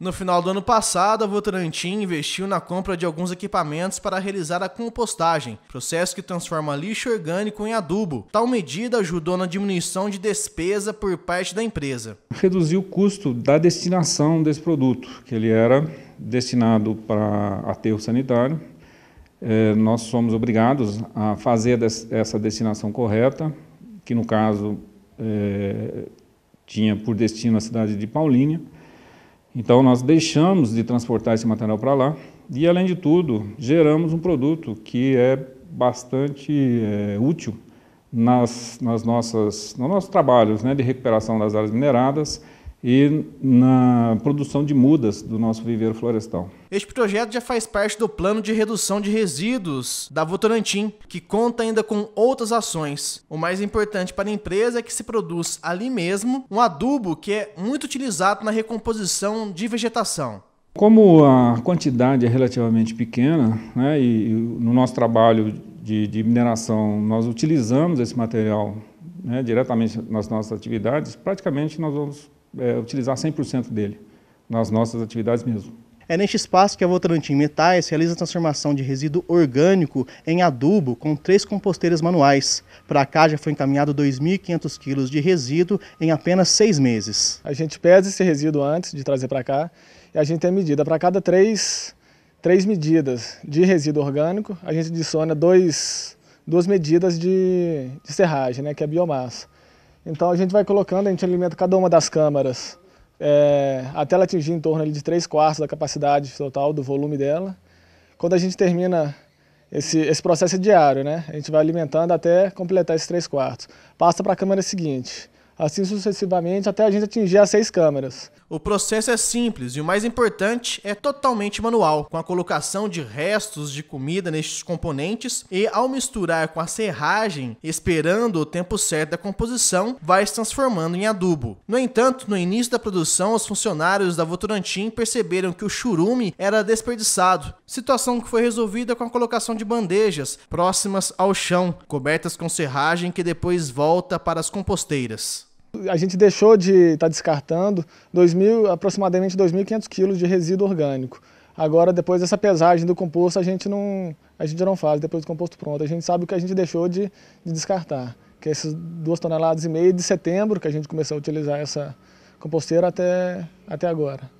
No final do ano passado, a Votorantim investiu na compra de alguns equipamentos para realizar a compostagem, processo que transforma lixo orgânico em adubo. Tal medida ajudou na diminuição de despesa por parte da empresa. Reduziu o custo da destinação desse produto, que ele era destinado para aterro sanitário. É, nós somos obrigados a fazer des, essa destinação correta, que no caso é, tinha por destino a cidade de Paulínia. Então nós deixamos de transportar esse material para lá e, além de tudo, geramos um produto que é bastante é, útil nas, nas nossas, nos nossos trabalhos né, de recuperação das áreas mineradas e na produção de mudas do nosso viveiro florestal. Este projeto já faz parte do plano de redução de resíduos da Votorantim, que conta ainda com outras ações. O mais importante para a empresa é que se produz ali mesmo um adubo que é muito utilizado na recomposição de vegetação. Como a quantidade é relativamente pequena, né, e no nosso trabalho de, de mineração nós utilizamos esse material né, diretamente nas nossas atividades, praticamente nós vamos é, utilizar 100% dele nas nossas atividades mesmo. É neste espaço que a Votorantim Metais realiza a transformação de resíduo orgânico em adubo com três composteiras manuais. Para cá já foi encaminhado 2.500 quilos de resíduo em apenas seis meses. A gente pesa esse resíduo antes de trazer para cá e a gente tem medida. Para cada três, três medidas de resíduo orgânico, a gente adiciona dois, duas medidas de, de serragem, né, que é biomassa. Então a gente vai colocando, a gente alimenta cada uma das câmaras é, até ela atingir em torno ali, de 3 quartos da capacidade total, do volume dela. Quando a gente termina esse, esse processo é diário, né? A gente vai alimentando até completar esses 3 quartos. Passa para a câmera seguinte assim sucessivamente, até a gente atingir as seis câmeras. O processo é simples e o mais importante é totalmente manual, com a colocação de restos de comida nestes componentes e ao misturar com a serragem, esperando o tempo certo da composição, vai se transformando em adubo. No entanto, no início da produção, os funcionários da Votorantim perceberam que o churume era desperdiçado, situação que foi resolvida com a colocação de bandejas próximas ao chão, cobertas com serragem que depois volta para as composteiras. A gente deixou de estar tá descartando aproximadamente 2.500 quilos de resíduo orgânico. Agora, depois dessa pesagem do composto, a gente não, a gente não faz, depois do composto pronto. A gente sabe o que a gente deixou de, de descartar, que é essas duas toneladas e meia de setembro que a gente começou a utilizar essa composteira até, até agora.